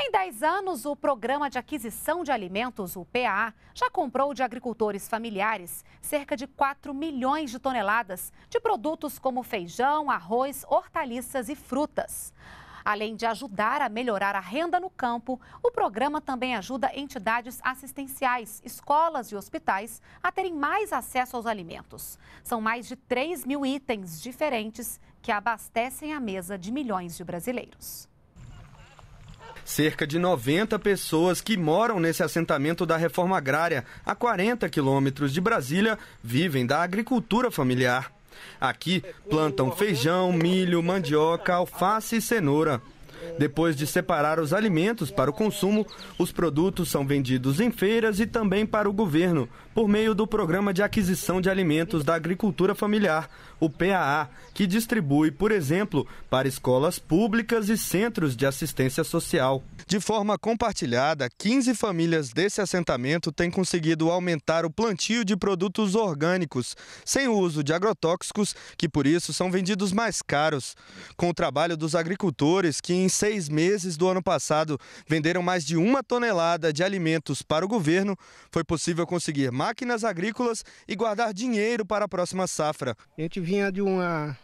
Em 10 anos, o Programa de Aquisição de Alimentos, o PA) já comprou de agricultores familiares cerca de 4 milhões de toneladas de produtos como feijão, arroz, hortaliças e frutas. Além de ajudar a melhorar a renda no campo, o programa também ajuda entidades assistenciais, escolas e hospitais a terem mais acesso aos alimentos. São mais de 3 mil itens diferentes que abastecem a mesa de milhões de brasileiros cerca de 90 pessoas que moram nesse assentamento da reforma agrária, a 40 quilômetros de Brasília, vivem da agricultura familiar. Aqui plantam feijão, milho, mandioca, alface e cenoura. Depois de separar os alimentos para o consumo, os produtos são vendidos em feiras e também para o governo, por meio do Programa de Aquisição de Alimentos da Agricultura Familiar, o PAA, que distribui, por exemplo, para escolas públicas e centros de assistência social. De forma compartilhada, 15 famílias desse assentamento têm conseguido aumentar o plantio de produtos orgânicos, sem o uso de agrotóxicos, que por isso são vendidos mais caros. Com o trabalho dos agricultores, que em seis meses do ano passado venderam mais de uma tonelada de alimentos para o governo, foi possível conseguir máquinas agrícolas e guardar dinheiro para a próxima safra. A gente vinha de uma,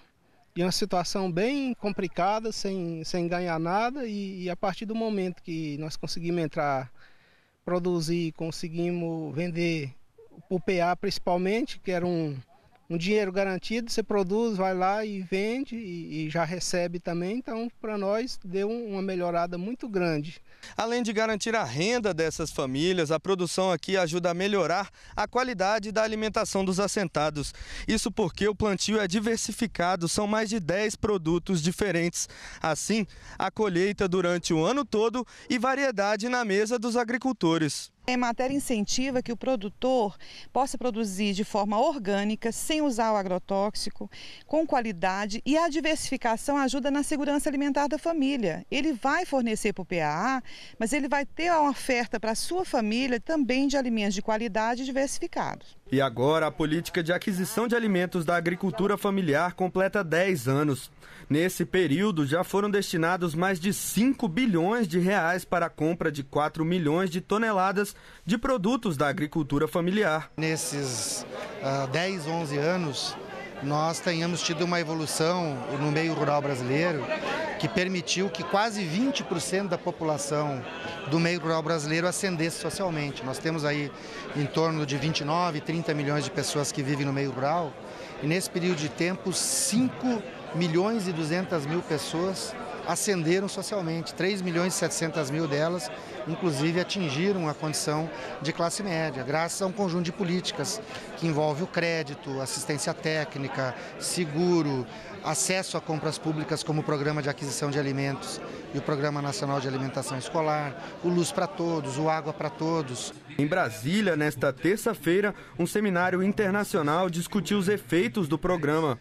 de uma situação bem complicada, sem, sem ganhar nada, e, e a partir do momento que nós conseguimos entrar, produzir, conseguimos vender o PA principalmente, que era um um dinheiro garantido, você produz, vai lá e vende e, e já recebe também. Então, para nós, deu uma melhorada muito grande. Além de garantir a renda dessas famílias, a produção aqui ajuda a melhorar a qualidade da alimentação dos assentados. Isso porque o plantio é diversificado, são mais de 10 produtos diferentes. Assim, a colheita durante o ano todo e variedade na mesa dos agricultores. A matéria incentiva que o produtor possa produzir de forma orgânica, sem usar o agrotóxico, com qualidade e a diversificação ajuda na segurança alimentar da família. Ele vai fornecer para o PAA, mas ele vai ter uma oferta para a sua família também de alimentos de qualidade diversificados. E agora, a política de aquisição de alimentos da agricultura familiar completa 10 anos. Nesse período, já foram destinados mais de 5 bilhões de reais para a compra de 4 milhões de toneladas de produtos da agricultura familiar. Nesses uh, 10, 11 anos, nós tenhamos tido uma evolução no meio rural brasileiro que permitiu que quase 20% da população do meio rural brasileiro ascendesse socialmente. Nós temos aí em torno de 29, 30 milhões de pessoas que vivem no meio rural e nesse período de tempo 5 milhões e 200 mil pessoas ascenderam socialmente. 3 milhões e 700 mil delas, inclusive, atingiram a condição de classe média, graças a um conjunto de políticas que envolve o crédito, assistência técnica, seguro, acesso a compras públicas como o Programa de Aquisição de Alimentos e o Programa Nacional de Alimentação Escolar, o Luz para Todos, o Água para Todos. Em Brasília, nesta terça-feira, um seminário internacional discutiu os efeitos do programa.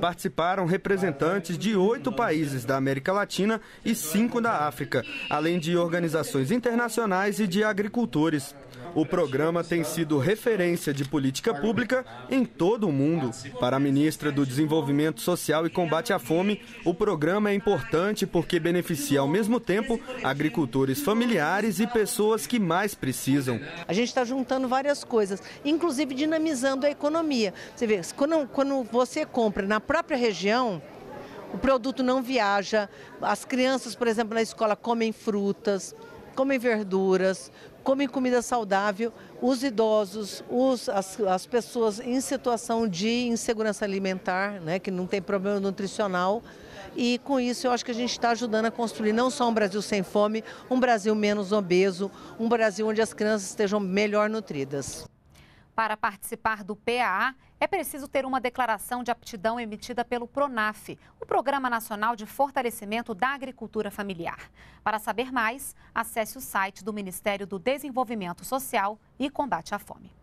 Participaram representantes de oito países da América América Latina e cinco da África, além de organizações internacionais e de agricultores. O programa tem sido referência de política pública em todo o mundo. Para a ministra do Desenvolvimento Social e Combate à Fome, o programa é importante porque beneficia ao mesmo tempo agricultores familiares e pessoas que mais precisam. A gente está juntando várias coisas, inclusive dinamizando a economia. Você vê, quando, quando você compra na própria região, o produto não viaja. As crianças, por exemplo, na escola comem frutas, comem verduras, comem comida saudável. Os idosos, os, as, as pessoas em situação de insegurança alimentar, né, que não tem problema nutricional. E com isso eu acho que a gente está ajudando a construir não só um Brasil sem fome, um Brasil menos obeso, um Brasil onde as crianças estejam melhor nutridas. Para participar do PAA, é preciso ter uma declaração de aptidão emitida pelo PRONAF, o Programa Nacional de Fortalecimento da Agricultura Familiar. Para saber mais, acesse o site do Ministério do Desenvolvimento Social e Combate à Fome.